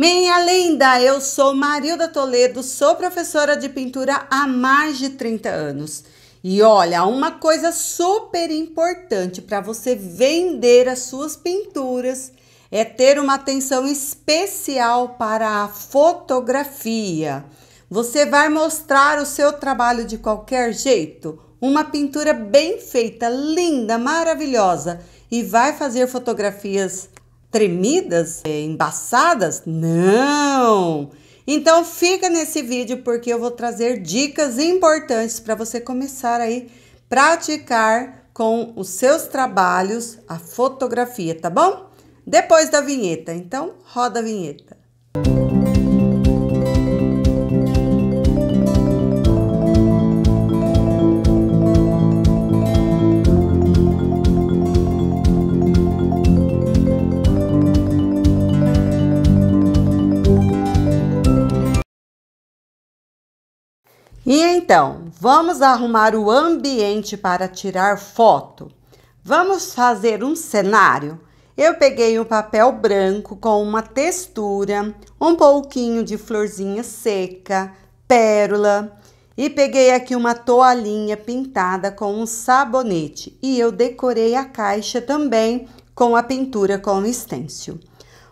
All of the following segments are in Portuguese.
Minha linda, eu sou Marilda Toledo, sou professora de pintura há mais de 30 anos. E olha, uma coisa super importante para você vender as suas pinturas é ter uma atenção especial para a fotografia. Você vai mostrar o seu trabalho de qualquer jeito? Uma pintura bem feita, linda, maravilhosa e vai fazer fotografias tremidas, é, embaçadas? Não! Então fica nesse vídeo porque eu vou trazer dicas importantes para você começar aí praticar com os seus trabalhos a fotografia, tá bom? Depois da vinheta. Então roda a vinheta. Música E então, vamos arrumar o ambiente para tirar foto. Vamos fazer um cenário? Eu peguei um papel branco com uma textura, um pouquinho de florzinha seca, pérola e peguei aqui uma toalhinha pintada com um sabonete e eu decorei a caixa também com a pintura com estêncil.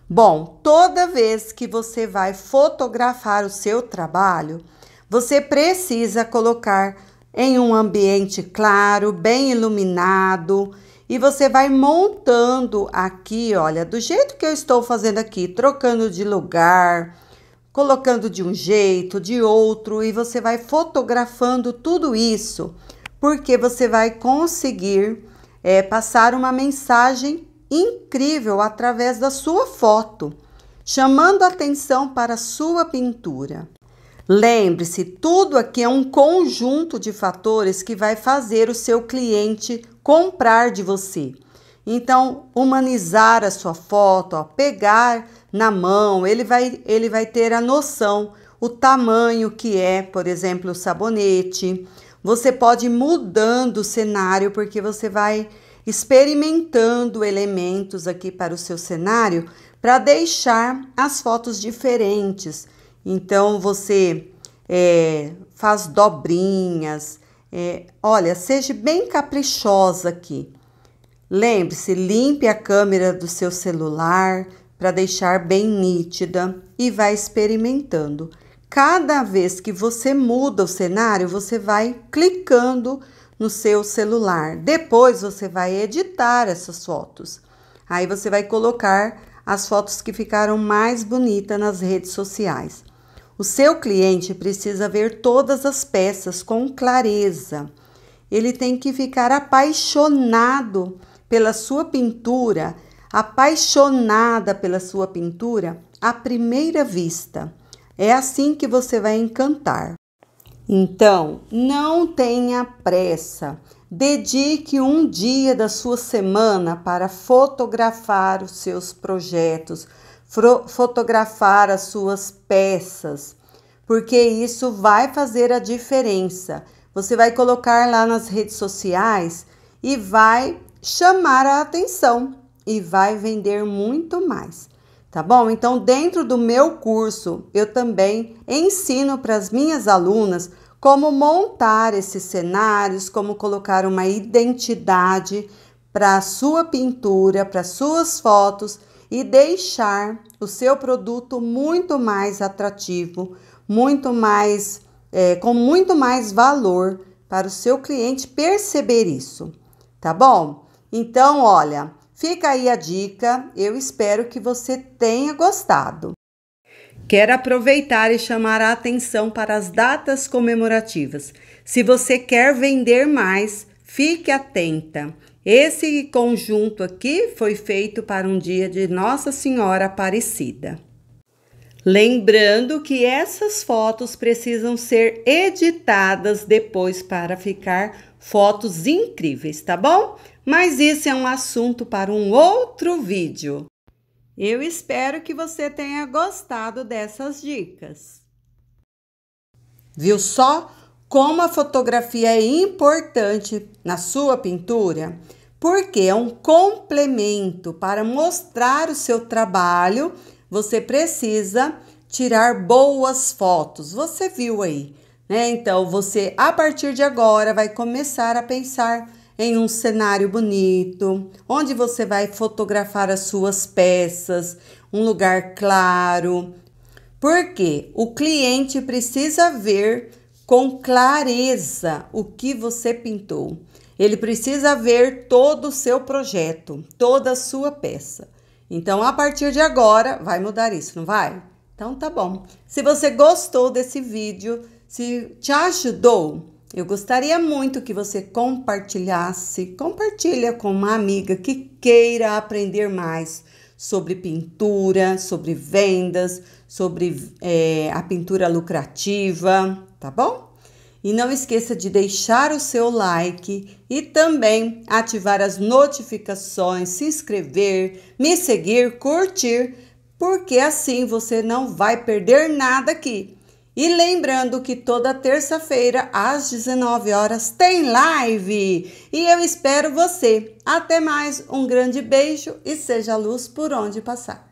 Bom, toda vez que você vai fotografar o seu trabalho, você precisa colocar em um ambiente claro, bem iluminado, e você vai montando aqui, olha, do jeito que eu estou fazendo aqui, trocando de lugar, colocando de um jeito, de outro, e você vai fotografando tudo isso, porque você vai conseguir é, passar uma mensagem incrível através da sua foto, chamando atenção para a sua pintura. Lembre-se, tudo aqui é um conjunto de fatores que vai fazer o seu cliente comprar de você. Então, humanizar a sua foto, ó, pegar na mão, ele vai, ele vai ter a noção, o tamanho que é, por exemplo, o sabonete. Você pode ir mudando o cenário, porque você vai experimentando elementos aqui para o seu cenário para deixar as fotos diferentes então você é, faz dobrinhas. É, olha, seja bem caprichosa aqui. Lembre-se, limpe a câmera do seu celular para deixar bem nítida e vai experimentando. Cada vez que você muda o cenário, você vai clicando no seu celular. Depois você vai editar essas fotos. Aí você vai colocar as fotos que ficaram mais bonitas nas redes sociais. O seu cliente precisa ver todas as peças com clareza. Ele tem que ficar apaixonado pela sua pintura, apaixonada pela sua pintura à primeira vista. É assim que você vai encantar. Então, não tenha pressa. Dedique um dia da sua semana para fotografar os seus projetos, fotografar as suas peças, porque isso vai fazer a diferença. Você vai colocar lá nas redes sociais e vai chamar a atenção e vai vender muito mais. Tá bom? Então, dentro do meu curso, eu também ensino para as minhas alunas como montar esses cenários, como colocar uma identidade para a sua pintura, para suas fotos e deixar o seu produto muito mais atrativo, muito mais é, com muito mais valor para o seu cliente perceber isso, tá bom? Então, olha, fica aí a dica. Eu espero que você tenha gostado. Quero aproveitar e chamar a atenção para as datas comemorativas. Se você quer vender mais, fique atenta. Esse conjunto aqui foi feito para um dia de Nossa Senhora Aparecida. Lembrando que essas fotos precisam ser editadas depois para ficar fotos incríveis, tá bom? Mas isso é um assunto para um outro vídeo. Eu espero que você tenha gostado dessas dicas. Viu só? como a fotografia é importante na sua pintura, porque é um complemento para mostrar o seu trabalho. Você precisa tirar boas fotos. Você viu aí, né? Então você a partir de agora vai começar a pensar em um cenário bonito, onde você vai fotografar as suas peças, um lugar claro. Porque o cliente precisa ver com clareza o que você pintou. Ele precisa ver todo o seu projeto, toda a sua peça. Então, a partir de agora, vai mudar isso, não vai? Então, tá bom. Se você gostou desse vídeo, se te ajudou, eu gostaria muito que você compartilhasse, compartilha com uma amiga que queira aprender mais sobre pintura, sobre vendas, sobre é, a pintura lucrativa, tá bom? E não esqueça de deixar o seu like e também ativar as notificações, se inscrever, me seguir, curtir, porque assim você não vai perder nada aqui. E lembrando que toda terça-feira às 19 horas tem live. E eu espero você. Até mais, um grande beijo e seja luz por onde passar.